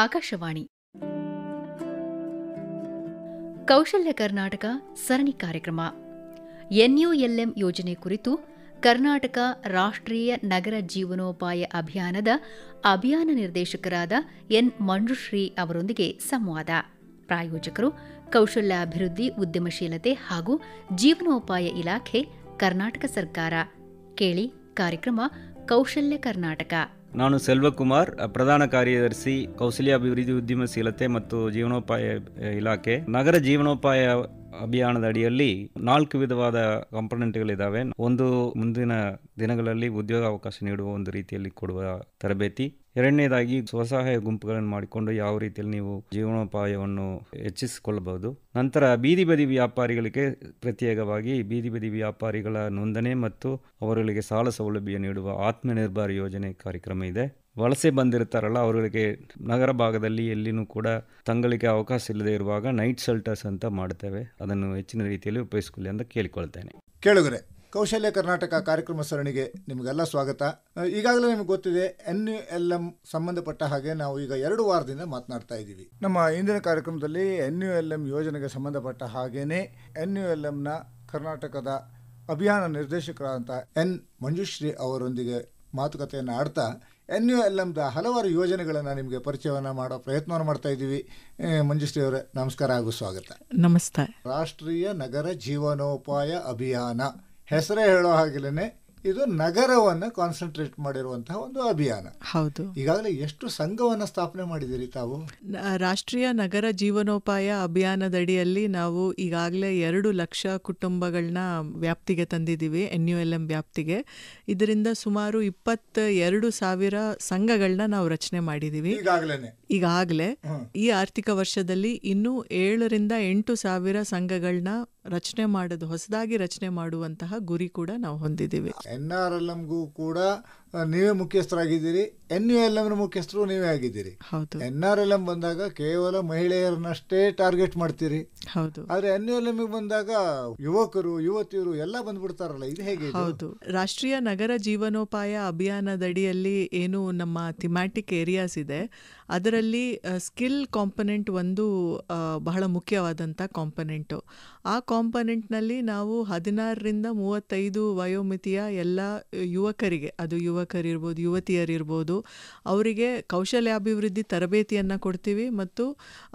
ಆಕಾಶವಾಣಿ ಕೌಶಲ್ಯ ಕರ್ನಾಟಕ ಸರಣಿ ಕಾರ್ಯಕ್ರಮ ಎನ್ಯುಎಲ್ಎಂ ಯೋಜನೆ ಕುರಿತು ಕರ್ನಾಟಕ ರಾಷ್ಟ್ರೀಯ ನಗರ ಜೀವನೋಪಾಯ ಅಭಿಯಾನದ ಅಭಿಯಾನ ನಿರ್ದೇಶಕರಾದ ಎನ್ ಮಂಜುಶ್ರೀ ಅವರೊಂದಿಗೆ ಸಂವಾದ ಪ್ರಾಯೋಜಕರು ಕೌಶಲ್ಯಾಭಿವೃದ್ಧಿ ಉದ್ಯಮಶೀಲತೆ ಹಾಗೂ ಜೀವನೋಪಾಯ ಇಲಾಖೆ ಕರ್ನಾಟಕ ಸರ್ಕಾರ ಕೇಳಿ ಕಾರ್ಯಕ್ರಮ ಕೌಶಲ್ಯ ಕರ್ನಾಟಕ ನಾನು ಸೆಲ್ವಕುಮಾರ್ ಪ್ರಧಾನ ಕಾರ್ಯದರ್ಶಿ ಅಭಿವೃದ್ಧಿ ಉದ್ಯಮಶೀಲತೆ ಮತ್ತು ಜೀವನೋಪಾಯ ಇಲಾಖೆ ನಗರ ಜೀವನೋಪಾಯ ಅಭಿಯಾನದ ಅಡಿಯಲ್ಲಿ ನಾಲ್ಕು ವಿಧವಾದ ಕಂಪೋನೆಂಟ್ಗಳಿದ್ದಾವೆ ಒಂದು ಮುಂದಿನ ದಿನಗಳಲ್ಲಿ ಉದ್ಯೋಗ ಅವಕಾಶ ನೀಡುವ ಒಂದು ರೀತಿಯಲ್ಲಿ ಕೊಡುವ ತರಬೇತಿ ಎರಡನೇದಾಗಿ ಸ್ವಸಹಾಯ ಗುಂಪುಗಳನ್ನು ಮಾಡಿಕೊಂಡು ಯಾವ ರೀತಿಯಲ್ಲಿ ನೀವು ಜೀವನೋಪಾಯವನ್ನು ಹೆಚ್ಚಿಸಿಕೊಳ್ಳಬಹುದು ನಂತರ ಬೀದಿ ಬದಿ ವ್ಯಾಪಾರಿಗಳಿಗೆ ಪ್ರತ್ಯೇಕವಾಗಿ ಬೀದಿ ಬದಿ ವ್ಯಾಪಾರಿಗಳ ನೋಂದಣಿ ಮತ್ತು ಅವರುಗಳಿಗೆ ಸಾಲ ಸೌಲಭ್ಯ ನೀಡುವ ಆತ್ಮನಿರ್ಭರ ಯೋಜನೆ ಕಾರ್ಯಕ್ರಮ ಇದೆ ವಲಸೆ ಬಂದಿರ್ತಾರಲ್ಲ ಅವರುಗಳಿಗೆ ನಗರ ಭಾಗದಲ್ಲಿ ಎಲ್ಲಿನೂ ಕೂಡ ತಂಗಲಿಕ್ಕೆ ಅವಕಾಶ ಇಲ್ಲದೆ ಇರುವಾಗ ನೈಟ್ ಶೆಲ್ಟರ್ಸ್ ಅಂತ ಮಾಡ್ತೇವೆ ಅದನ್ನು ಹೆಚ್ಚಿನ ರೀತಿಯಲ್ಲಿ ಉಪಯೋಗಿಸಿಕೊಳ್ಳಿ ಅಂತ ಕೇಳಿಕೊಳ್ತೇನೆ ಕೇಳಿದ್ರೆ ಕೌಶಲ್ಯ ಕರ್ನಾಟಕ ಕಾರ್ಯಕ್ರಮ ಸರಣಿಗೆ ನಿಮಗೆಲ್ಲ ಸ್ವಾಗತ ಈಗಾಗಲೇ ನಿಮ್ಗೆ ಗೊತ್ತಿದೆ ಎನ್ ಯು ಎಲ್ ಎಂ ಸಂಬಂಧಪಟ್ಟ ಹಾಗೆ ನಾವು ಈಗ ಎರಡು ವಾರದಿಂದ ಮಾತನಾಡ್ತಾ ಇದ್ದೀವಿ ನಮ್ಮ ಇಂದಿನ ಕಾರ್ಯಕ್ರಮದಲ್ಲಿ ಎನ್ ಯು ಎಲ್ ಎಂ ಯೋಜನೆಗೆ ಸಂಬಂಧಪಟ್ಟ ಹಾಗೇನೆ ಎನ್ ಯು ಎಲ್ ಎಂನ ಕರ್ನಾಟಕದ ಅಭಿಯಾನ ನಿರ್ದೇಶಕರಾದಂಥ ಎನ್ ಮಂಜುಶ್ರೀ ಅವರೊಂದಿಗೆ ಮಾತುಕತೆಯನ್ನು ಆಡ್ತಾ ಎನ್ ಯು ಎಲ್ ಎಂದ ಹಲವಾರು ಯೋಜನೆಗಳನ್ನು ನಿಮಗೆ ಪರಿಚಯವನ್ನು ಮಾಡೋ ಪ್ರಯತ್ನವನ್ನು ಮಾಡ್ತಾ ಇದ್ದೀವಿ ಮಂಜುಶ್ರೀ ಅವರೇ ನಮಸ್ಕಾರ ಹಾಗೂ ಸ್ವಾಗತ ನಮಸ್ತೆ ರಾಷ್ಟ್ರೀಯ ನಗರ ಜೀವನೋಪಾಯ ಅಭಿಯಾನ ಹೆಸರೇ ಹೇಳೋ ಹಾಗಿಲ್ಲೇ ಇದು ನಗರವನ್ನು ಕಾನ್ಸಂಟ್ರೇಟ್ ಮಾಡಿರುವಂತಹ ಒಂದು ಅಭಿಯಾನ ಹೌದು ಈಗಾಗಲೇ ಎಷ್ಟು ಸಂಘವನ್ನು ಸ್ಥಾಪನೆ ಮಾಡಿದಿರಿ ತಾವು ರಾಷ್ಟ್ರೀಯ ನಗರ ಜೀವನೋಪಾಯ ಅಭಿಯಾನದಡಿಯಲ್ಲಿ ನಾವು ಈಗಾಗಲೇ ಎರಡು ಲಕ್ಷ ಕುಟುಂಬಗಳನ್ನ ವ್ಯಾಪ್ತಿಗೆ ತಂದಿದ್ದೀವಿ ಎನ್ ಯು ಎಲ್ ಎಂ ವ್ಯಾಪ್ತಿಗೆ ಇದರಿಂದ ಸುಮಾರು ಇಪ್ಪತ್ತ ಎರಡು ಸಾವಿರ ಸಂಘಗಳನ್ನ ನಾವು ರಚನೆ ಮಾಡಿದ್ದೀವಿ ಈಗಾಗಲೇ ಈ ಆರ್ಥಿಕ ವರ್ಷದಲ್ಲಿ ಇನ್ನೂ ಏಳರಿಂದ ಎಂಟು ಸಾವಿರ ಸಂಘಗಳನ್ನ ರಚನೆ ಮಾಡೋದು ಹೊಸದಾಗಿ ರಚನೆ ಮಾಡುವಂತಹ ಗುರಿ ಕೂಡ ನಾವು ಹೊಂದಿದ್ದೀವಿ ఎన్ఆర్ఎల్ఎంకు కూడా ನೀವೇ ಮುಖ್ಯಸ್ಥರಾಗಿದ್ದೀರಿ ಎನ್ ಯು ಎಲ್ ಎಂ ಮುಖ್ಯಸ್ಥರು ನೀವೇ ಆಗಿದ್ದೀರಿ ಎನ್ ಆರ್ ಎಲ್ ಎಂ ಬಂದಾಗ ಕೇವಲ ಮಹಿಳೆಯರನ್ನಷ್ಟೇ ಟಾರ್ಗೆಟ್ ಮಾಡ್ತೀರಿ ಆದ್ರೆ ಎನ್ ಯು ಎಲ್ ಎಂ ಬಂದಾಗ ಯುವಕರು ಯುವತಿಯರು ಎಲ್ಲ ಬಂದ್ಬಿಡ್ತಾರಲ್ಲ ಇದು ಹೇಗೆ ಹೌದು ರಾಷ್ಟ್ರೀಯ ನಗರ ಜೀವನೋಪಾಯ ಅಭಿಯಾನದಡಿಯಲ್ಲಿ ಏನು ನಮ್ಮ ಥಿಮ್ಯಾಟಿಕ್ ಏರಿಯಾಸ್ ಇದೆ ಅದರಲ್ಲಿ ಸ್ಕಿಲ್ ಕಾಂಪನೆಂಟ್ ಒಂದು ಬಹಳ ಮುಖ್ಯವಾದಂಥ ಕಾಂಪನೆಂಟು ಆ ಕಾಂಪನೆಂಟ್ನಲ್ಲಿ ನಾವು ಹದಿನಾರರಿಂದ ಮೂವತ್ತೈದು ವಯೋಮಿತಿಯ ಎಲ್ಲ ಯುವಕರಿಗೆ ಅದು ಯುವ ಯುವಕರಿರ್ಬೋದು ಯುವತಿಯರಿರ್ಬೋದು ಅವರಿಗೆ ಕೌಶಲ್ಯಾಭಿವೃದ್ಧಿ ತರಬೇತಿಯನ್ನು ಕೊಡ್ತೀವಿ ಮತ್ತು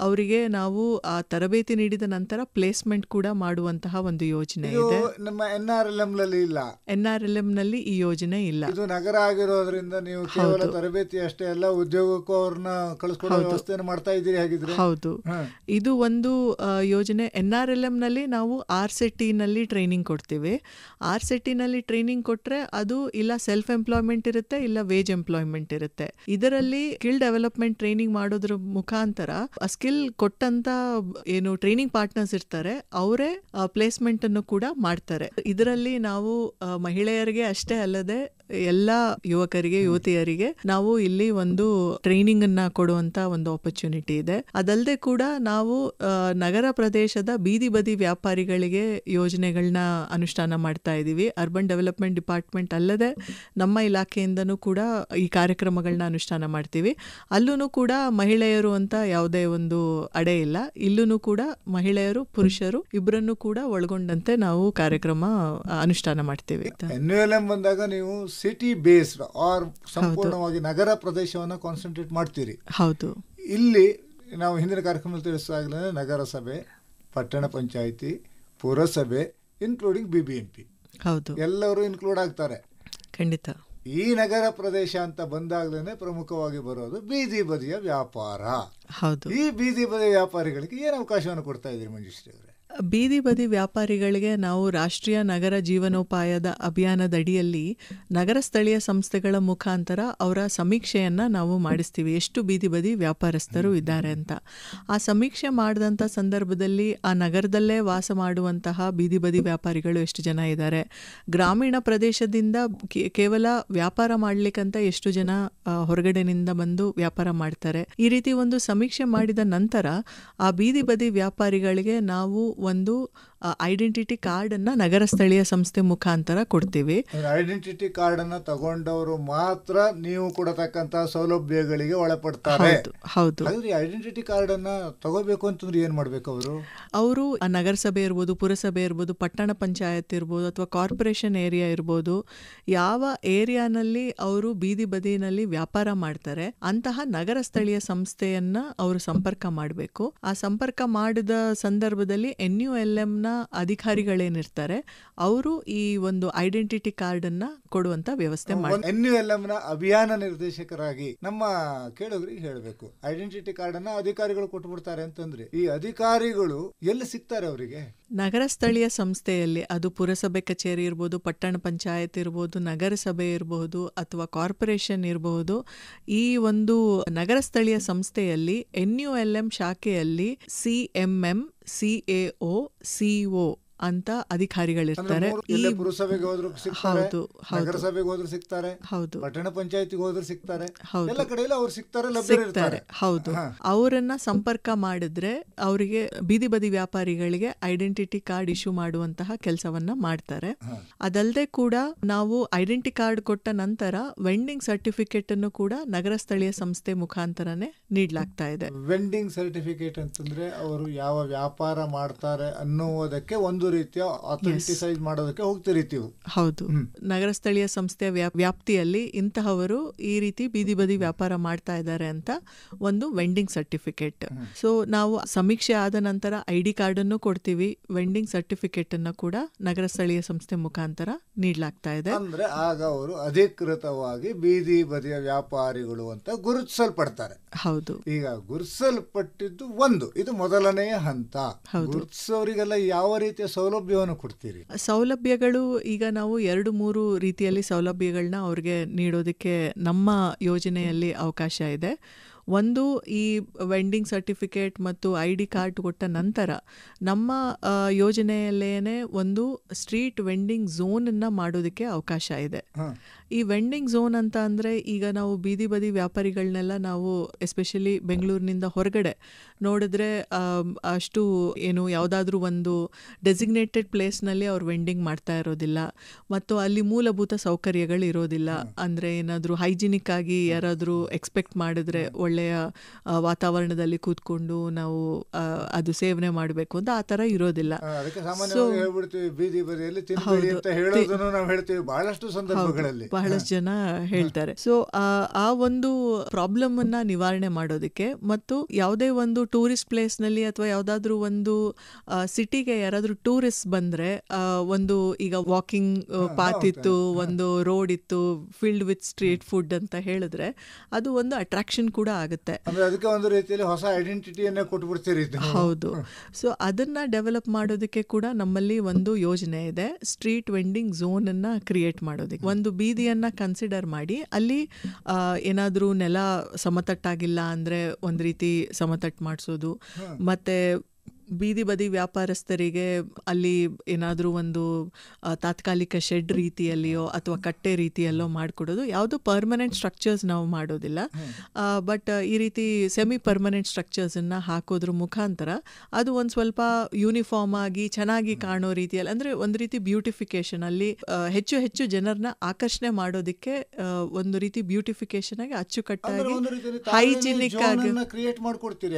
ಅವರಿಗೆ ನಾವು ಆ ತರಬೇತಿ ನೀಡಿದ ನಂತರ ಪ್ಲೇಸ್ಮೆಂಟ್ ಕೂಡ ಮಾಡುವಂತಹ ಒಂದು ಯೋಜನೆ ಇದೆ ನಮ್ಮ ಎನ್ ಆರ್ ಎಲ್ ಎಂ ನಲ್ಲಿ ಇಲ್ಲ ಎನ್ ಆರ್ ಎಲ್ ಎಂ ನಲ್ಲಿ ಈ ಯೋಜನೆ ಇಲ್ಲ ಇದು ನಗರ ಆಗಿರೋದ್ರಿಂದ ನೀವು ಕೇವಲ ತರಬೇತಿ ಅಷ್ಟೇ ಅಲ್ಲ ಉದ್ಯೋಗಕ್ಕೂ ಅವ್ರನ್ನ ಕಳಿಸ್ಕೊಡೋ ವ್ಯವಸ್ಥೆಯನ್ನು ಮಾಡ್ತಾ ಇದ್ದೀರಿ ಹಾಗಿದ್ರೆ ಹೌದು ಇದು ಒಂದು ಯೋಜನೆ ಎನ್ ಆರ್ ಎಲ್ ಎಂ ನಲ್ಲಿ ನಾವು ಆರ್ ಸಿ ಟಿ ನಲ್ಲಿ ಟ್ರೈನಿಂಗ್ ಕೊಡ್ತೀವಿ ಆರ್ ಸಿ ಟಿ ಟ್ರೈನಿಂಗ್ ಕೊಟ್ಟರೆ ಅದು ಇಲ್ಲ ಸೆಲ್ಫ್ ಎಂಪ್ಲಾಯ್ಮೆಂಟ್ ಎಂಪ್ಲಾಯ್ಮೆಂಟ್ ಇರುತ್ತೆ ಇಲ್ಲ ವೇಜ್ ಎಂಪ್ಲಾಯ್ಮೆಂಟ್ ಇರುತ್ತೆ ಇದರಲ್ಲಿ ಸ್ಕಿಲ್ ಡೆವಲಪ್ಮೆಂಟ್ ಟ್ರೈನಿಂಗ್ ಮಾಡೋದ್ರ ಮುಖಾಂತರ ಸ್ಕಿಲ್ ಕೊಟ್ಟಂತ ಏನು ಟ್ರೈನಿಂಗ್ ಪಾರ್ಟ್ನರ್ಸ್ ಇರ್ತಾರೆ ಅವರೇ ಪ್ಲೇಸ್ಮೆಂಟ್ ಅನ್ನು ಕೂಡ ಮಾಡ್ತಾರೆ ಇದರಲ್ಲಿ ನಾವು ಮಹಿಳೆಯರಿಗೆ ಅಷ್ಟೇ ಅಲ್ಲದೆ ಎಲ್ಲ ಯುವಕರಿಗೆ ಯುವತಿಯರಿಗೆ ನಾವು ಇಲ್ಲಿ ಒಂದು ಟ್ರೈನಿಂಗ್ ಅನ್ನ ಕೊಡುವಂತ ಒಂದು ಆಪರ್ಚುನಿಟಿ ಇದೆ ಅದಲ್ಲದೆ ಕೂಡ ನಾವು ನಗರ ಪ್ರದೇಶದ ಬೀದಿ ಬದಿ ವ್ಯಾಪಾರಿಗಳಿಗೆ ಯೋಜನೆಗಳನ್ನ ಅನುಷ್ಠಾನ ಮಾಡ್ತಾ ಇದ್ದೀವಿ ಅರ್ಬನ್ ಡೆವಲಪ್ಮೆಂಟ್ ಡಿಪಾರ್ಟ್ಮೆಂಟ್ ಅಲ್ಲದೆ ನಮ್ಮ ಇಲಾಖೆ ಇಲಾಖೆಯಿಂದನೂ ಕೂಡ ಈ ಕಾರ್ಯಕ್ರಮಗಳನ್ನ ಅನುಷ್ಠಾನ ಮಾಡ್ತೀವಿ ಅಲ್ಲೂ ಕೂಡ ಮಹಿಳೆಯರು ಅಂತ ಯಾವುದೇ ಒಂದು ಅಡೆ ಇಲ್ಲ ಇಲ್ಲೂ ಕೂಡ ಮಹಿಳೆಯರು ಪುರುಷರು ಇಬ್ಬರನ್ನು ಕೂಡ ಒಳಗೊಂಡಂತೆ ನಾವು ಕಾರ್ಯಕ್ರಮ ಅನುಷ್ಠಾನ ಮಾಡ್ತೀವಿ ಬಂದಾಗ ನೀವು ಸಿಟಿ ಬೇಸ್ಡ್ ಆರ್ ಸಂಪೂರ್ಣವಾಗಿ ನಗರ ಪ್ರದೇಶವನ್ನು ಕಾನ್ಸಂಟ್ರೇಟ್ ಮಾಡ್ತೀರಿ ಹೌದು ಇಲ್ಲಿ ನಾವು ಹಿಂದಿನ ಕಾರ್ಯಕ್ರಮದಲ್ಲಿ ತಿಳಿಸಿದಾಗಲೇ ನಗರಸಭೆ ಪಟ್ಟಣ ಪಂಚಾಯಿತಿ ಪುರಸಭೆ including B B M P ಹೌದು ಎಲ್ಲರೂ ಇನ್ಕ್ಲೂಡ್ ಆಗ್ತಾರೆ ಖಂಡಿತ ಈ ನಗರ ಪ್ರದೇಶ ಅಂತ ಬಂದಾಗಲೇ ಪ್ರಮುಖವಾಗಿ ಬರೋದು ಬೀದಿ ಬದಿಯ ವ್ಯಾಪಾರ ಹೌದು ಈ ಬೀದಿ ಬದಿಯ ವ್ಯಾಪಾರಿಗಳಿಗೆ ಏನು ಅವಕಾಶವನ್ನು ಕೊಡ್ತಾ ಇದ್ರಿ ಮಂಜುಶ್ರೀ ಅವರೇ ಬೀದಿ ಬದಿ ವ್ಯಾಪಾರಿಗಳಿಗೆ ನಾವು ರಾಷ್ಟ್ರೀಯ ನಗರ ಜೀವನೋಪಾಯದ ಅಭಿಯಾನದಡಿಯಲ್ಲಿ ನಗರ ಸ್ಥಳೀಯ ಸಂಸ್ಥೆಗಳ ಮುಖಾಂತರ ಅವರ ಸಮೀಕ್ಷೆಯನ್ನು ನಾವು ಮಾಡಿಸ್ತೀವಿ ಎಷ್ಟು ಬೀದಿ ಬದಿ ವ್ಯಾಪಾರಸ್ಥರು ಇದ್ದಾರೆ ಅಂತ ಆ ಸಮೀಕ್ಷೆ ಮಾಡಿದಂಥ ಸಂದರ್ಭದಲ್ಲಿ ಆ ನಗರದಲ್ಲೇ ವಾಸ ಮಾಡುವಂತಹ ಬೀದಿ ಬದಿ ವ್ಯಾಪಾರಿಗಳು ಎಷ್ಟು ಜನ ಇದ್ದಾರೆ ಗ್ರಾಮೀಣ ಪ್ರದೇಶದಿಂದ ಕೇವಲ ವ್ಯಾಪಾರ ಮಾಡಲಿಕ್ಕಂತ ಎಷ್ಟು ಜನ ಹೊರಗಡೆನಿಂದ ಬಂದು ವ್ಯಾಪಾರ ಮಾಡ್ತಾರೆ ಈ ರೀತಿ ಒಂದು ಸಮೀಕ್ಷೆ ಮಾಡಿದ ನಂತರ ಆ ಬೀದಿ ಬದಿ ವ್ಯಾಪಾರಿಗಳಿಗೆ ನಾವು ಒಂದು ಐಡೆಂಟಿಟಿ ಕಾರ್ಡ್ ಅನ್ನ ನಗರ ಸ್ಥಳೀಯ ಸಂಸ್ಥೆ ಮುಖಾಂತರ ಕೊಡ್ತೀವಿ ಐಡೆಂಟಿಟಿ ಕಾರ್ಡ್ ಅನ್ನ ತಗೊಂಡವರು ಮಾತ್ರ ನೀವು ಕೊಡತಕ್ಕಂತ ಸೌಲಭ್ಯಗಳಿಗೆ ಒಳಪಡ್ತಾರೆ ಹೌದು ಐಡೆಂಟಿಟಿ ಕಾರ್ಡ್ ಅನ್ನ ತಗೋಬೇಕು ಅಂತಂದ್ರೆ ಏನು ಮಾಡಬೇಕು ಅವರು ಅವರು ನಗರಸಭೆ ಇರ್ಬೋದು ಪುರಸಭೆ ಇರ್ಬೋದು ಪಟ್ಟಣ ಪಂಚಾಯತ್ ಇರ್ಬೋದು ಅಥವಾ ಕಾರ್ಪೊರೇಷನ್ ಏರಿಯಾ ಇರ್ಬೋದು ಯಾವ ಏರಿಯಾನಲ್ಲಿ ಅವರು ಬೀದಿ ಬದಿನಲ್ಲಿ ವ್ಯಾಪಾರ ಮಾಡ್ತಾರೆ ಅಂತಹ ನಗರ ಸ್ಥಳೀಯ ಸಂಸ್ಥೆಯನ್ನ ಅವರು ಸಂಪರ್ಕ ಮಾಡಬೇಕು ಆ ಸಂಪರ್ಕ ಮಾಡಿದ ಸಂದರ್ಭದಲ್ಲಿ ಎನ್ ಯು ಎಲ್ ಎಂನ ಅಧಿಕಾರಿಗಳೇನಿರ್ತಾರೆ ಅವರು ಈ ಒಂದು ಐಡೆಂಟಿಟಿ ಕಾರ್ಡ್ ಅನ್ನ ಕೊಡುವಂತ ವ್ಯವಸ್ಥೆ ಮಾಡಿ ಅಭಿಯಾನ ನಿರ್ದೇಶಕರಾಗಿ ನಮ್ಮ ಕೇಳೋರಿಗೆ ಹೇಳಬೇಕು ಐಡೆಂಟಿಟಿ ಕಾರ್ಡ್ ಅನ್ನ ಅಧಿಕಾರಿಗಳು ಕೊಟ್ಬಿಡ್ತಾರೆ ಅಂತಂದ್ರೆ ಈ ಅಧಿಕಾರಿಗಳು ಎಲ್ಲಿ ಸಿಗ್ತಾರೆ ಅವರಿಗೆ ನಗರ ಸ್ಥಳೀಯ ಸಂಸ್ಥೆಯಲ್ಲಿ ಅದು ಪುರಸಭೆ ಕಚೇರಿ ಇರ್ಬೋದು ಪಟ್ಟಣ ಪಂಚಾಯತ್ ಇರ್ಬೋದು ನಗರಸಭೆ ಇರಬಹುದು ಅಥವಾ ಕಾರ್ಪೊರೇಷನ್ ಇರಬಹುದು ಈ ಒಂದು ನಗರ ಸ್ಥಳೀಯ ಸಂಸ್ಥೆಯಲ್ಲಿ ಎನ್ ಯು ಎಲ್ ಎಂ ಶಾಖೆಯಲ್ಲಿ C M M C A C O ಅಂತ ಅಧಿಕಾರಿಗಳಿರ್ತಾರೆ ಈ ಸಿಗ್ತಾರೆ ಪಟ್ಟಣ ಸಿಗ್ತಾರೆ ಸಿಗ್ತಾರೆ ಅವರನ್ನ ಸಂಪರ್ಕ ಮಾಡಿದ್ರೆ ಅವರಿಗೆ ಬೀದಿ ಬದಿ ವ್ಯಾಪಾರಿಗಳಿಗೆ ಐಡೆಂಟಿಟಿ ಕಾರ್ಡ್ ಇಶ್ಯೂ ಮಾಡುವಂತಹ ಕೆಲಸವನ್ನ ಮಾಡ್ತಾರೆ ಅದಲ್ಲದೆ ಕೂಡ ನಾವು ಐಡೆಂಟಿ ಕಾರ್ಡ್ ಕೊಟ್ಟ ನಂತರ ವೆಂಡಿಂಗ್ ಸರ್ಟಿಫಿಕೇಟ್ ಅನ್ನು ಕೂಡ ನಗರ ಸ್ಥಳೀಯ ಸಂಸ್ಥೆ ಮುಖಾಂತರನೇ ನೀಡಲಾಗ್ತಾ ಇದೆ ವೆಂಡಿಂಗ್ ಸರ್ಟಿಫಿಕೇಟ್ ಅಂತಂದ್ರೆ ಅವರು ಯಾವ ವ್ಯಾಪಾರ ಮಾಡ್ತಾರೆ ಅನ್ನುವುದಕ್ಕೆ ಒಂದು ಒಂದು ರೀತಿಯ ಅಥೆಂಟಿಸೈಸ್ ಮಾಡೋದಕ್ಕೆ ಹೋಗ್ತಿರಿ ಹೌದು ನಗರ ಸ್ಥಳೀಯ ಸಂಸ್ಥೆಯ ವ್ಯಾಪ್ತಿಯಲ್ಲಿ ಇಂತಹವರು ಈ ರೀತಿ ಬೀದಿ ಬದಿ ವ್ಯಾಪಾರ ಮಾಡ್ತಾ ಇದ್ದಾರೆ ಅಂತ ಒಂದು ವೆಂಡಿಂಗ್ ಸರ್ಟಿಫಿಕೇಟ್ ಸೊ ನಾವು ಸಮೀಕ್ಷೆ ಆದ ನಂತರ ಐ ಡಿ ಕಾರ್ಡ್ ಅನ್ನು ಕೊಡ್ತೀವಿ ವೆಂಡಿಂಗ್ ಸರ್ಟಿಫಿಕೇಟ್ ಅನ್ನು ಕೂಡ ನಗರ ಸ್ಥಳೀಯ ಸಂಸ್ಥೆ ಮುಖಾಂತರ ನೀಡಲಾಗ್ತಾ ಇದೆ ಅಂದ್ರೆ ಆಗ ಅವರು ಅಧಿಕೃತವಾಗಿ ಬೀದಿ ಬದಿಯ ವ್ಯಾಪಾರಿಗಳು ಅಂತ ಗುರುತಿಸಲ್ಪಡ್ತಾರೆ ಹೌದು ಈಗ ಗುರುತಿಸಲ್ಪಟ್ಟಿದ್ದು ಒಂದು ಇದು ಮೊದಲನೆಯ ಹಂತ ಗುರುತಿಸೋರಿಗೆಲ್ಲ ಯಾವ ರೀತಿಯ ಸೌಲಭ್ಯವನ್ನು ಕೊಡ್ತೀರಿ ಸೌಲಭ್ಯಗಳು ಈಗ ನಾವು ಎರಡು ಮೂರು ರೀತಿಯಲ್ಲಿ ಸೌಲಭ್ಯಗಳನ್ನ ಅವ್ರಿಗೆ ನೀಡೋದಕ್ಕೆ ನಮ್ಮ ಯೋಜನೆಯಲ್ಲಿ ಅವಕಾಶ ಇದೆ ಒಂದು ಈ ವೆಂಡಿಂಗ್ ಸರ್ಟಿಫಿಕೇಟ್ ಮತ್ತು ಐ ಡಿ ಕಾರ್ಡ್ ಕೊಟ್ಟ ನಂತರ ನಮ್ಮ ಯೋಜನೆಯಲ್ಲೇನೆ ಒಂದು ಸ್ಟ್ರೀಟ್ ವೆಂಡಿಂಗ್ ಝೋನ್ ಅನ್ನ ಮಾಡೋದಕ್ಕೆ ಅವಕಾಶ ಇದೆ ಈ ವೆಂಡಿಂಗ್ ಝೋನ್ ಅಂತ ಅಂದರೆ ಈಗ ನಾವು ಬೀದಿ ಬದಿ ವ್ಯಾಪಾರಿಗಳನ್ನೆಲ್ಲ ನಾವು ಎಸ್ಪೆಷಲಿ ಬೆಂಗಳೂರಿನಿಂದ ಹೊರಗಡೆ ನೋಡಿದ್ರೆ ಅಷ್ಟು ಏನು ಯಾವುದಾದ್ರೂ ಒಂದು ಡೆಸಿಗ್ನೇಟೆಡ್ ಪ್ಲೇಸ್ನಲ್ಲಿ ಅವ್ರು ವೆಂಡಿಂಗ್ ಮಾಡ್ತಾ ಇರೋದಿಲ್ಲ ಮತ್ತು ಅಲ್ಲಿ ಮೂಲಭೂತ ಸೌಕರ್ಯಗಳು ಇರೋದಿಲ್ಲ ಅಂದರೆ ಏನಾದರೂ ಹೈಜಿನಿಕ್ ಆಗಿ ಯಾರಾದರೂ ಎಕ್ಸ್ಪೆಕ್ಟ್ ಮಾಡಿದ್ರೆ ಒಳ್ಳೆ ಒಳ್ಳೆಯ ವಾತಾವರಣದಲ್ಲಿ ಕೂತ್ಕೊಂಡು ನಾವು ಅದು ಸೇವನೆ ಮಾಡಬೇಕು ಅಂತ ಆ ಥರ ಇರೋದಿಲ್ಲ ಬಹಳಷ್ಟು ಸಂದರ್ಭಗಳಲ್ಲಿ ಬಹಳಷ್ಟು ಜನ ಹೇಳ್ತಾರೆ ಸೊ ಆ ಒಂದು ಪ್ರಾಬ್ಲಮ್ ಅನ್ನ ನಿವಾರಣೆ ಮಾಡೋದಕ್ಕೆ ಮತ್ತು ಯಾವುದೇ ಒಂದು ಟೂರಿಸ್ಟ್ ಪ್ಲೇಸ್ ನಲ್ಲಿ ಅಥವಾ ಯಾವ್ದಾದ್ರು ಒಂದು ಸಿಟಿಗೆ ಯಾರಾದ್ರೂ ಟೂರಿಸ್ಟ್ ಬಂದ್ರೆ ಒಂದು ಈಗ ವಾಕಿಂಗ್ ಪಾತ್ ಇತ್ತು ಒಂದು ರೋಡ್ ಇತ್ತು ಫಿಲ್ಡ್ ವಿತ್ ಸ್ಟ್ರೀಟ್ ಫುಡ್ ಅಂತ ಹೇಳಿದ್ರೆ ಅದು ಒಂದು ಅಟ್ರಾಕ್ಷನ್ ಕೂಡ ಬೇಕಾಗುತ್ತೆ ಅದಕ್ಕೆ ಒಂದು ರೀತಿಯಲ್ಲಿ ಹೊಸ ಹೌದು ಸೊ ಅದನ್ನ ಡೆವಲಪ್ ಮಾಡೋದಕ್ಕೆ ಕೂಡ ನಮ್ಮಲ್ಲಿ ಒಂದು ಯೋಜನೆ ಇದೆ ಸ್ಟ್ರೀಟ್ ವೆಂಡಿಂಗ್ ಝೋನ್ ಅನ್ನ ಕ್ರಿಯೇಟ್ ಮಾಡೋದಕ್ಕೆ ಒಂದು ಬೀದಿಯನ್ನ ಕನ್ಸಿಡರ್ ಮಾಡಿ ಅಲ್ಲಿ ಏನಾದ್ರೂ ನೆಲ ಸಮತಟ್ಟಾಗಿಲ್ಲ ಅಂದ್ರೆ ಒಂದ್ ರೀತಿ ಸಮತಟ್ ಮಾಡಿಸೋದು ಮತ್ತೆ ಬೀದಿ ಬದಿ ವ್ಯಾಪಾರಸ್ಥರಿಗೆ ಅಲ್ಲಿ ಏನಾದರೂ ಒಂದು ತಾತ್ಕಾಲಿಕ ಶೆಡ್ ರೀತಿಯಲ್ಲಿಯೋ ಅಥವಾ ಕಟ್ಟೆ ರೀತಿಯಲ್ಲೋ ಮಾಡಿಕೊಡೋದು ಯಾವುದು ಪರ್ಮನೆಂಟ್ ಸ್ಟ್ರಕ್ಚರ್ಸ್ ನಾವು ಮಾಡೋದಿಲ್ಲ ಬಟ್ ಈ ರೀತಿ ಸೆಮಿ ಪರ್ಮನೆಂಟ್ ಸ್ಟ್ರಕ್ಚರ್ಸನ್ನು ಹಾಕೋದ್ರ ಮುಖಾಂತರ ಅದು ಒಂದು ಸ್ವಲ್ಪ ಯೂನಿಫಾರ್ಮ್ ಆಗಿ ಚೆನ್ನಾಗಿ ಕಾಣೋ ರೀತಿಯಲ್ಲಿ ಅಂದರೆ ಒಂದು ರೀತಿ ಬ್ಯೂಟಿಫಿಕೇಶನ್ ಅಲ್ಲಿ ಹೆಚ್ಚು ಹೆಚ್ಚು ಜನರನ್ನ ಆಕರ್ಷಣೆ ಮಾಡೋದಕ್ಕೆ ಒಂದು ರೀತಿ ಬ್ಯೂಟಿಫಿಕೇಶನ್ ಆಗಿ ಅಚ್ಚುಕಟ್ಟಾಗಿ ಹೈಜಿನಿಕ್ ಆಗಿ ಕ್ರಿಯೇಟ್ ಮಾಡಿಕೊಡ್ತೀರಿ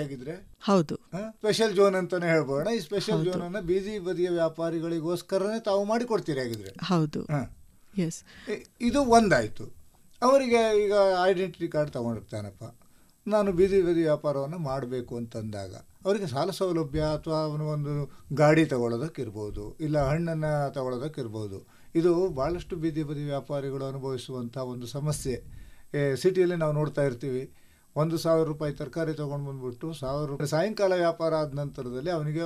ಹೌದು ಸ್ಪೆಷಲ್ ಜೋನ್ ಅಂತ ಅಂತಾನೆ ಹೇಳ್ಬೋಣ ಈ ಸ್ಪೆಷಲ್ ಜೋನ್ ಅನ್ನ ಬೀದಿ ಬದಿಯ ವ್ಯಾಪಾರಿಗಳಿಗೋಸ್ಕರನೇ ತಾವು ಮಾಡಿಕೊಡ್ತೀರಿ ಹಾಗಿದ್ರೆ ಹೌದು ಎಸ್ ಇದು ಒಂದಾಯಿತು ಅವರಿಗೆ ಈಗ ಐಡೆಂಟಿಟಿ ಕಾರ್ಡ್ ತಗೊಂಡಿರ್ತಾನಪ್ಪ ನಾನು ಬೀದಿ ಬದಿ ವ್ಯಾಪಾರವನ್ನು ಮಾಡಬೇಕು ಅಂತಂದಾಗ ಅವರಿಗೆ ಸಾಲ ಸೌಲಭ್ಯ ಅಥವಾ ಅವನು ಒಂದು ಗಾಡಿ ತಗೊಳ್ಳೋದಕ್ಕಿರ್ಬೋದು ಇಲ್ಲ ಹಣ್ಣನ್ನು ತಗೊಳ್ಳೋದಕ್ಕಿರ್ಬೋದು ಇದು ಭಾಳಷ್ಟು ಬೀದಿ ಬದಿ ವ್ಯಾಪಾರಿಗಳು ಅನುಭವಿಸುವಂಥ ಒಂದು ಸಮಸ್ಯೆ ಸಿಟಿಯಲ್ಲಿ ನಾವು ನೋಡ್ತಾ ಇರ್ತೀವಿ ಒಂದು ಸಾವಿರ ರೂಪಾಯಿ ತರಕಾರಿ ತೊಗೊಂಡು ಬಂದ್ಬಿಟ್ಟು ಸಾವಿರ ರೂಪಾಯಿ ಸಾಯಂಕಾಲ ವ್ಯಾಪಾರ ಆದ ನಂತರದಲ್ಲಿ ಅವನಿಗೆ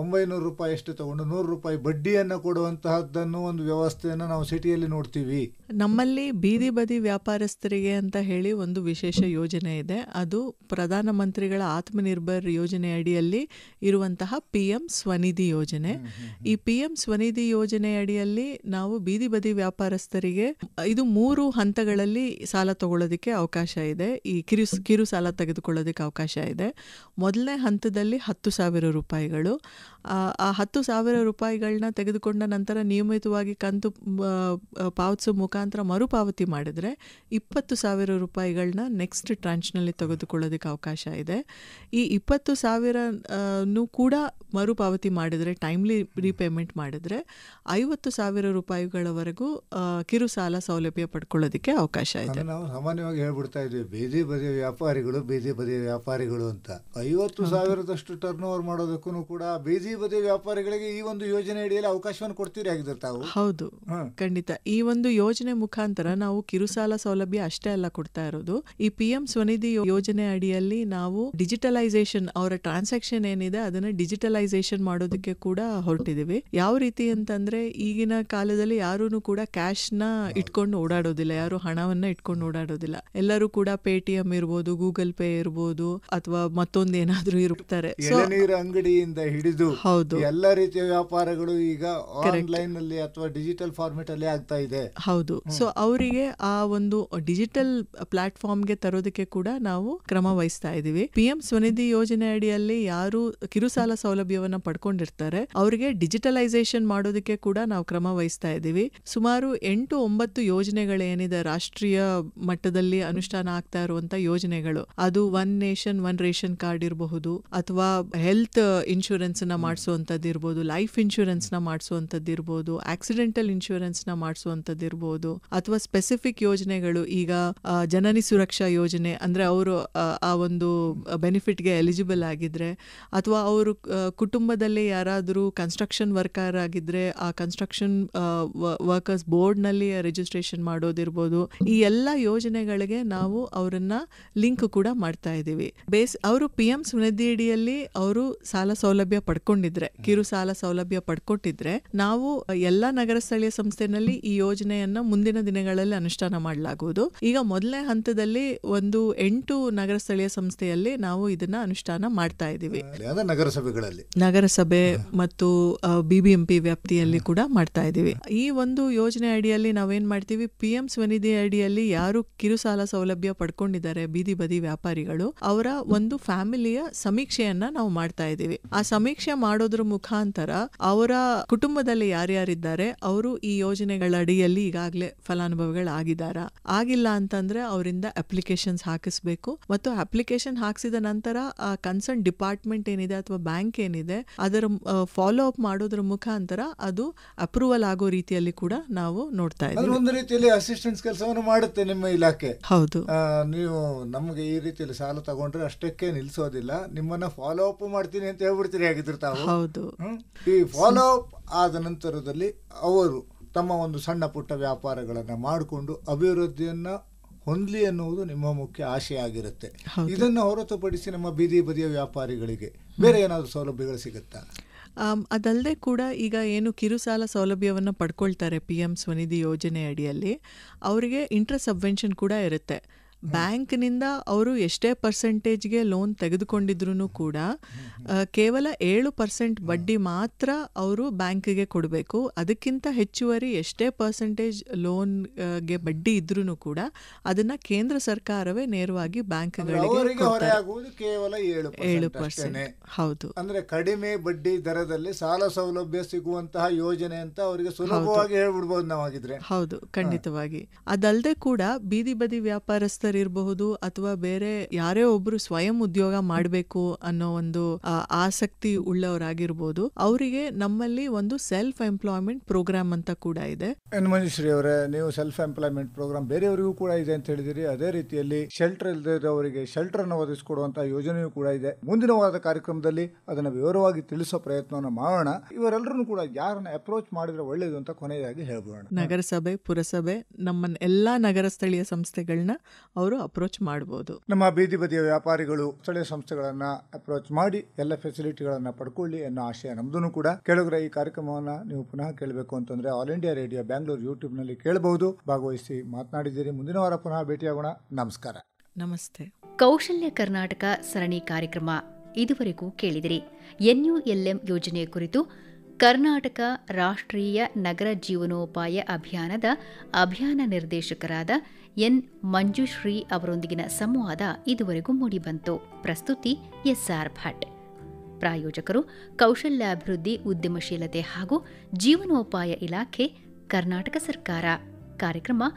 ಒಂಬೈನೂರು ರೂಪಾಯಿ ಎಷ್ಟು ತಗೊಂಡು ನೂರು ರೂಪಾಯಿ ಬಡ್ಡಿಯನ್ನು ಕೊಡುವಂತಹದ್ದನ್ನು ಒಂದು ವ್ಯವಸ್ಥೆಯನ್ನು ನಾವು ಸಿಟಿಯಲ್ಲಿ ನೋಡ್ತೀವಿ ನಮ್ಮಲ್ಲಿ ಬೀದಿ ಬದಿ ವ್ಯಾಪಾರಸ್ಥರಿಗೆ ಅಂತ ಹೇಳಿ ಒಂದು ವಿಶೇಷ ಯೋಜನೆ ಇದೆ ಅದು ಪ್ರಧಾನಮಂತ್ರಿಗಳ ಆತ್ಮನಿರ್ಭರ್ ಯೋಜನೆ ಅಡಿಯಲ್ಲಿ ಇರುವಂತಹ ಪಿ ಎಂ ಸ್ವನಿಧಿ ಯೋಜನೆ ಈ ಪಿ ಎಂ ಸ್ವನಿಧಿ ಯೋಜನೆ ಅಡಿಯಲ್ಲಿ ನಾವು ಬೀದಿ ಬದಿ ವ್ಯಾಪಾರಸ್ಥರಿಗೆ ಇದು ಮೂರು ಹಂತಗಳಲ್ಲಿ ಸಾಲ ತಗೊಳ್ಳೋದಕ್ಕೆ ಅವಕಾಶ ಇದೆ ಈ ಕಿರು ಕಿರು ಸಾಲ ತೆಗೆದುಕೊಳ್ಳೋದಕ್ಕೆ ಅವಕಾಶ ಇದೆ ಮೊದಲನೇ ಹಂತದಲ್ಲಿ ಹತ್ತು ಸಾವಿರ ರೂಪಾಯಿಗಳು ಆ ಹತ್ತು ಸಾವಿರ ರೂಪಾಯಿಗಳನ್ನ ತೆಗೆದುಕೊಂಡ ನಂತರ ನಿಯಮಿತವಾಗಿ ಕಂತು ಪಾವತಿಸೋ ಮುಖಾಂತರ ಮರುಪಾವತಿ ಮಾಡಿದರೆ ಇಪ್ಪತ್ತು ಸಾವಿರ ರೂಪಾಯಿಗಳನ್ನ ನೆಕ್ಸ್ಟ್ ಟ್ರಾನ್ಸ್ನಲ್ಲಿ ತೆಗೆದುಕೊಳ್ಳೋದಕ್ಕೆ ಅವಕಾಶ ಇದೆ ಈ ಇಪ್ಪತ್ತು ಸಾವಿರನೂ ಕೂಡ ಮರುಪಾವತಿ ಮಾಡಿದರೆ ಟೈಮ್ಲಿ ರೀಪೇಮೆಂಟ್ ಮಾಡಿದರೆ ಐವತ್ತು ಸಾವಿರ ರೂಪಾಯಿಗಳವರೆಗೂ ಕಿರು ಸಾಲ ಸೌಲಭ್ಯ ಪಡ್ಕೊಳ್ಳೋದಕ್ಕೆ ಅವಕಾಶ ಇದೆ ನಾವು ಸಾಮಾನ್ಯವಾಗಿ ಹೇಳ್ಬಿಡ್ತಾ ಇದ್ವಿ ಬೀದಿ ಬದಿಯ ವ್ಯಾಪಾರಿಗಳು ಬೀದಿ ಬದಿಯ ವ್ಯಾಪಾರಿಗಳು ಅಂತ ಐವತ್ತು ಸಾವಿರದಷ್ಟು ಟರ್ನ್ ಓವರ್ ಮಾಡೋದಕ್ಕೂ ಕೂಡ ಬೀದಿ ಬದಿಯ ವ್ಯಾಪಾರಿಗಳಿಗೆ ಈ ಒಂದು ಯೋಜನೆ ಅಡಿಯಲ್ಲಿ ಅವಕಾಶವನ್ನು ಕೊಡ್ತೀರಿ ಆಗಿದ್ರೆ ತಾವು ಹೌದು ಖಂಡಿತ ಈ ಒಂದು ಯೋಜನೆ ಮುಖಾಂತರ ನಾವು ಸಾಲ ಸೌಲಭ್ಯ ಅಷ್ಟೇ ಅಲ್ಲ ಕೊಡ್ತಾ ಇರೋದು ಈ ಪಿ ಎಂ ಸ್ವನಿಧಿ ಯೋಜನೆ ಅಡಿಯಲ್ಲಿ ನಾವು ಡಿಜಿಟಲೈಸೇಷನ್ ಅವರ ಟ್ರಾನ್ಸಾಕ್ಷನ್ ಏನಿದೆ ಅದನ್ನ ಡಿಜಿಟಲೈಸ್ ಡಿಜಿಟಲೈಸೇಷನ್ ಮಾಡೋದಕ್ಕೆ ಕೂಡ ಹೊರಟಿದ್ದೀವಿ ಯಾವ ರೀತಿ ಅಂತಂದ್ರೆ ಈಗಿನ ಕಾಲದಲ್ಲಿ ಯಾರೂ ಕೂಡ ಕ್ಯಾಶ್ ನ ಇಟ್ಕೊಂಡು ಓಡಾಡೋದಿಲ್ಲ ಯಾರು ಹಣವನ್ನ ಇಟ್ಕೊಂಡು ಓಡಾಡೋದಿಲ್ಲ ಎಲ್ಲರೂ ಕೂಡ ಪೇಟಿಎಂ ಇರ್ಬೋದು ಗೂಗಲ್ ಪೇ ಇರ್ಬೋದು ಅಥವಾ ಮತ್ತೊಂದು ಏನಾದ್ರೂ ಇರ್ತಾರೆ ಅಂಗಡಿಯಿಂದ ಹಿಡಿದು ಹೌದು ಎಲ್ಲ ರೀತಿಯ ವ್ಯಾಪಾರಗಳು ಈಗ ಆನ್ಲೈನ್ ಅಲ್ಲಿ ಅಥವಾ ಡಿಜಿಟಲ್ ಫಾರ್ಮೆಟ್ ಅಲ್ಲಿ ಆಗ್ತಾ ಇದೆ ಹೌದು ಸೊ ಅವರಿಗೆ ಆ ಒಂದು ಡಿಜಿಟಲ್ ಪ್ಲಾಟ್ಫಾರ್ಮ್ ಗೆ ತರೋದಕ್ಕೆ ಕೂಡ ನಾವು ಕ್ರಮ ವಹಿಸ್ತಾ ಇದೀವಿ ಪಿ ಎಂ ಸ್ವನಿಧಿ ಯೋಜನೆ ಅಡಿಯಲ್ಲಿ ಯಾರು ಕಿರುಸಾಲ ಸೌಲಭ್ಯ ಸೌಲಭ್ಯವನ್ನು ಪಡ್ಕೊಂಡಿರ್ತಾರೆ ಅವರಿಗೆ ಡಿಜಿಟಲೈಸೇಷನ್ ಮಾಡೋದಕ್ಕೆ ಕೂಡ ನಾವು ಕ್ರಮ ವಹಿಸ್ತಾ ಇದ್ದೀವಿ ಸುಮಾರು ಎಂಟು ಒಂಬತ್ತು ಯೋಜನೆಗಳೇನಿದೆ ರಾಷ್ಟ್ರೀಯ ಮಟ್ಟದಲ್ಲಿ ಅನುಷ್ಠಾನ ಆಗ್ತಾ ಇರುವಂತ ಯೋಜನೆಗಳು ಅದು one nation one ration card ಇರಬಹುದು ಅಥವಾ ಹೆಲ್ತ್ ಇನ್ಶೂರೆನ್ಸ್ ನ ಮಾಡಿಸುವಂತದ್ದು ಇರಬಹುದು ಲೈಫ್ ಇನ್ಶೂರೆನ್ಸ್ ನ ಮಾಡಿಸುವಂತದ್ದು ಇರ್ಬೋದು ಆಕ್ಸಿಡೆಂಟಲ್ ಇನ್ಶೂರೆನ್ಸ್ ನ ಮಾಡಿಸುವಂತದ್ದು ಇರಬಹುದು ಅಥವಾ ಸ್ಪೆಸಿಫಿಕ್ ಯೋಜನೆಗಳು ಈಗ ಜನನಿ ಸುರಕ್ಷಾ ಯೋಜನೆ ಅಂದ್ರೆ ಅವರು ಆ ಒಂದು ಬೆನಿಫಿಟ್ಗೆ ಎಲಿಜಿಬಲ್ ಆಗಿದ್ರೆ ಅಥವಾ ಅವರು ಕುಟುಂಬದಲ್ಲೇ ಯಾರಾದರೂ ಕನ್ಸ್ಟ್ರಕ್ಷನ್ ವರ್ಕರ್ ಆಗಿದ್ರೆ ಆ ಕನ್ಸ್ಟ್ರಕ್ಷನ್ ವರ್ಕರ್ಸ್ ನಲ್ಲಿ ರಿಜಿಸ್ಟ್ರೇಷನ್ ಮಾಡೋದಿರ್ಬೋದು ಈ ಎಲ್ಲ ಯೋಜನೆಗಳಿಗೆ ನಾವು ಅವರನ್ನ ಲಿಂಕ್ ಕೂಡ ಮಾಡ್ತಾ ಇದೀವಿ ಬೇಸ್ ಅವರು ಪಿ ಎಂ ಸುನಿಧಿಯಡಿಯಲ್ಲಿ ಅವರು ಸಾಲ ಸೌಲಭ್ಯ ಪಡ್ಕೊಂಡಿದ್ರೆ ಕಿರು ಸಾಲ ಸೌಲಭ್ಯ ಪಡ್ಕೊಟ್ಟಿದ್ರೆ ನಾವು ಎಲ್ಲಾ ನಗರ ಸ್ಥಳೀಯ ಸಂಸ್ಥೆನಲ್ಲಿ ಈ ಯೋಜನೆಯನ್ನ ಮುಂದಿನ ದಿನಗಳಲ್ಲಿ ಅನುಷ್ಠಾನ ಮಾಡಲಾಗುವುದು ಈಗ ಮೊದಲನೇ ಹಂತದಲ್ಲಿ ಒಂದು ಎಂಟು ನಗರ ಸ್ಥಳೀಯ ಸಂಸ್ಥೆಯಲ್ಲಿ ನಾವು ಇದನ್ನ ಅನುಷ್ಠಾನ ಮಾಡ್ತಾ ಇದೀವಿ ನಗರಸಭೆಗಳಲ್ಲಿ ನಗರಸಭೆ ಮತ್ತು ಬಿ ಬಿ ಎಂ ಪಿ ವ್ಯಾಪ್ತಿಯಲ್ಲಿ ಕೂಡ ಮಾಡ್ತಾ ಇದ್ದೀವಿ ಈ ಒಂದು ಯೋಜನೆ ಅಡಿಯಲ್ಲಿ ನಾವೇನ್ ಮಾಡ್ತೀವಿ ಪಿ ಎಂ ಸ್ವನಿಧಿ ಅಡಿಯಲ್ಲಿ ಯಾರು ಸಾಲ ಸೌಲಭ್ಯ ಪಡ್ಕೊಂಡಿದ್ದಾರೆ ಬೀದಿ ಬದಿ ವ್ಯಾಪಾರಿಗಳು ಅವರ ಒಂದು ಫ್ಯಾಮಿಲಿಯ ಸಮೀಕ್ಷೆಯನ್ನ ನಾವು ಮಾಡ್ತಾ ಇದೀವಿ ಆ ಸಮೀಕ್ಷೆ ಮಾಡೋದ್ರ ಮುಖಾಂತರ ಅವರ ಕುಟುಂಬದಲ್ಲಿ ಯಾರ್ಯಾರಿದ್ದಾರೆ ಅವರು ಈ ಯೋಜನೆಗಳ ಅಡಿಯಲ್ಲಿ ಈಗಾಗಲೇ ಫಲಾನುಭವಿಗಳಾಗಿದ್ದಾರಾ ಆಗಿಲ್ಲ ಅಂತಂದ್ರೆ ಅವರಿಂದ ಅಪ್ಲಿಕೇಶನ್ಸ್ ಹಾಕಿಸ್ಬೇಕು ಮತ್ತು ಅಪ್ಲಿಕೇಶನ್ ಹಾಕಿಸಿದ ನಂತರ ಆ ಕನ್ಸರ್ನ್ ಡಿಪಾರ್ಟ್ಮೆಂಟ್ ಏನಿದೆ ಅಥವಾ ಬ್ಯಾಂಕ್ ಏನಿದೆ ಏನಿದೆ ಅದರ ಫಾಲೋ ಅಪ್ ಮಾಡೋದ್ರ ಮುಖಾಂತರ ಅದು ಅಪ್ರೂವಲ್ ಆಗೋ ರೀತಿಯಲ್ಲಿ ಕೂಡ ನಾವು ನೋಡ್ತಾ ಇದ್ದೀವಿ ಒಂದು ರೀತಿಯಲ್ಲಿ ಅಸಿಸ್ಟೆನ್ಸ್ ಕೆಲಸವನ್ನು ಮಾಡುತ್ತೆ ನಿಮ್ಮ ಇಲಾಖೆ ಹೌದು ನೀವು ನಮಗೆ ಈ ರೀತಿಯಲ್ಲಿ ಸಾಲ ತಗೊಂಡ್ರೆ ಅಷ್ಟಕ್ಕೆ ನಿಲ್ಸೋದಿಲ್ಲ ನಿಮ್ಮನ್ನ ಫಾಲೋ ಅಪ್ ಮಾಡ್ತೀನಿ ಅಂತ ಹೇಳ್ಬಿಡ್ತೀರಿ ಆಗಿದ್ರು ತಾವು ಹೌದು ಈ ಫಾಲೋ ಅಪ್ ಆದ ನಂತರದಲ್ಲಿ ಅವರು ತಮ್ಮ ಒಂದು ಸಣ್ಣ ಪುಟ್ಟ ವ್ಯಾಪಾರಗಳನ್ನು ಮಾಡಿಕೊಂಡು ಅಭಿವೃದ್ಧಿಯನ್ನು ಹೊಂದ್ಲಿ ಅನ್ನುವುದು ನಿಮ್ಮ ಮುಖ್ಯ ಆಶೆಯಾಗಿರುತ್ತೆ ಆಗಿರುತ್ತೆ ಇದನ್ನು ಹೊರತುಪಡಿಸಿ ನಮ್ಮ ಬೀದಿ ಬದಿಯ ವ್ಯಾಪಾರಿಗಳಿಗೆ ಬೇರೆ ಏನಾದರೂ ಸೌಲಭ್ಯಗಳು ಸಿಗುತ್ತಾ ಅದಲ್ಲದೆ ಕೂಡ ಈಗ ಏನು ಕಿರುಸಾಲ ಸೌಲಭ್ಯವನ್ನು ಪಡ್ಕೊಳ್ತಾರೆ ಪಿ ಎಂ ಸ್ವನಿಧಿ ಯೋಜನೆ ಅಡಿಯಲ್ಲಿ ಅವರಿಗೆ ಇಂಟ್ರೆಸ್ಟ್ ಸಬ್ವೆನ್ಷನ್ ಕೂಡ ಇರುತ್ತೆ ಬ್ಯಾಂಕ್ನಿಂದ ಅವರು ಎಷ್ಟೇ ಗೆ ಲೋನ್ ತೆಗೆದುಕೊಂಡಿದ್ರು ಕೂಡ ಕೇವಲ ಏಳು ಪರ್ಸೆಂಟ್ ಬಡ್ಡಿ ಮಾತ್ರ ಅವರು ಬ್ಯಾಂಕ್ಗೆ ಕೊಡಬೇಕು ಅದಕ್ಕಿಂತ ಹೆಚ್ಚುವರಿ ಎಷ್ಟೇ ಪರ್ಸೆಂಟೇಜ್ ಲೋನ್ಗೆ ಬಡ್ಡಿ ಇದ್ರೂ ಕೂಡ ಅದನ್ನ ಕೇಂದ್ರ ಸರ್ಕಾರವೇ ನೇರವಾಗಿ ಬ್ಯಾಂಕ್ಗಳಿಗೆ ಹೌದು ಅಂದ್ರೆ ಕಡಿಮೆ ಬಡ್ಡಿ ದರದಲ್ಲಿ ಸಾಲ ಸೌಲಭ್ಯ ಸಿಗುವಂತಹ ಯೋಜನೆ ಅಂತ ಅವರಿಗೆ ಸುಲಭವಾಗಿ ಹೇಳ್ಬಿಡ್ಬೋದು ನಾವಾಗಿದ್ರೆ ಹೌದು ಖಂಡಿತವಾಗಿ ಅದಲ್ಲದೆ ಕೂಡ ಬೀದಿ ಬದಿ ವ್ಯಾಪಾರಸ್ಥರಿಗೆ ಇರಬಹುದು ಅಥವಾ ಬೇರೆ ಯಾರೇ ಒಬ್ರು ಸ್ವಯಂ ಉದ್ಯೋಗ ಮಾಡಬೇಕು ಅನ್ನೋ ಒಂದು ಆಸಕ್ತಿ ಉಳ್ಳವರಾಗಿರ್ಬೋದು ಅವರಿಗೆ ನಮ್ಮಲ್ಲಿ ಒಂದು ಸೆಲ್ಫ್ ಎಂಪ್ಲಾಯ್ಮೆಂಟ್ ಪ್ರೋಗ್ರಾಮ್ ಅಂತ ಕೂಡ ಇದೆ ಮಂಜುಶ್ರೀ ಅವರೇ ನೀವು ಸೆಲ್ಫ್ ಎಂಪ್ಲಾಯ್ಮೆಂಟ್ ಪ್ರೋಗ್ರಾಮ್ ಬೇರೆಯವರಿಗೂ ಕೂಡ ಇದೆ ಅಂತ ಹೇಳಿದಿರಿ ಅದೇ ರೀತಿಯಲ್ಲಿ ಶೆಲ್ಟರ್ ಇಲ್ಲದವರಿಗೆ ಶೆಲ್ಟರ್ ಅನ್ನು ಒದಗಿಸಿಕೊಡುವಂತಹ ಯೋಜನೆಯೂ ಕೂಡ ಇದೆ ಮುಂದಿನ ವಾರದ ಕಾರ್ಯಕ್ರಮದಲ್ಲಿ ಅದನ್ನು ವಿವರವಾಗಿ ತಿಳಿಸೋ ಪ್ರಯತ್ನವನ್ನು ಮಾಡೋಣ ಇವರೆಲ್ಲರೂ ಕೂಡ ಯಾರನ್ನ ಅಪ್ರೋಚ್ ಮಾಡಿದ್ರೆ ಒಳ್ಳೇದು ಅಂತ ಕೊನೆಯದಾಗಿ ಹೇಳ್ಬೋಣ ನಗರಸಭೆ ಪುರಸಭೆ ನಮ್ಮ ಎಲ್ಲಾ ನಗರ ಸ್ಥಳೀಯ ಸಂಸ್ಥೆಗಳನ್ನ ಅವರು ಅಪ್ರೋಚ್ ಮಾಡಬಹುದು ನಮ್ಮ ಬೀದಿ ಬದಿಯ ವ್ಯಾಪಾರಿಗಳು ಸ್ಥಳೀಯ ಸಂಸ್ಥೆಗಳನ್ನ ಅಪ್ರೋಚ್ ಮಾಡಿ ಎಲ್ಲ ಫೆಸಿಲಿಟಿಗಳನ್ನ ಪಡ್ಕೊಳ್ಳಿ ಅನ್ನೋ ಆಶಯ ನಮ್ದು ಕೂಡ ಕೇಳಿದ್ರೆ ಈ ಕಾರ್ಯಕ್ರಮವನ್ನ ನೀವು ಪುನಃ ಕೇಳಬೇಕು ಅಂತಂದ್ರೆ All India Radio Bangalore YouTube ನಲ್ಲಿ ಕೇಳಬಹುದು ಭಾಗವಹಿಸಿ ಮಾತನಾಡಿದ್ದೀರಿ ಮುಂದಿನ ವಾರ ಪುನಃ ಭೇಟಿಯಾಗೋಣ ನಮಸ್ಕಾರ ನಮಸ್ತೆ ಕೌಶಲ್ಯ ಕರ್ನಾಟಕ ಸರಣಿ ಕಾರ್ಯಕ್ರಮ ಇದುವರೆಗೂ ಕೇಳಿದಿರಿ ಎನ್ಯುಎಲ್ಎಂ ಯೋಜನೆಯ ಕುರಿತು ಕರ್ನಾಟಕ ರಾಷ್ಟ್ರೀಯ ನಗರ ಜೀವನೋಪಾಯ ಅಭಿಯಾನದ ಅಭಿಯಾನ ನಿರ್ದೇಶಕರಾದ ಎನ್ ಮಂಜುಶ್ರೀ ಅವರೊಂದಿಗಿನ ಸಂವಾದ ಇದುವರೆಗೂ ಮೂಡಿಬಂತು ಪ್ರಸ್ತುತಿ ಎಸ್ಆರ್ ಭಟ್ ಪ್ರಾಯೋಜಕರು ಕೌಶಲ್ಯಾಭಿವೃದ್ಧಿ ಉದ್ಯಮಶೀಲತೆ ಹಾಗೂ ಜೀವನೋಪಾಯ ಇಲಾಖೆ ಕರ್ನಾಟಕ ಸರ್ಕಾರ ಕಾರ್ಯಕ್ರಮ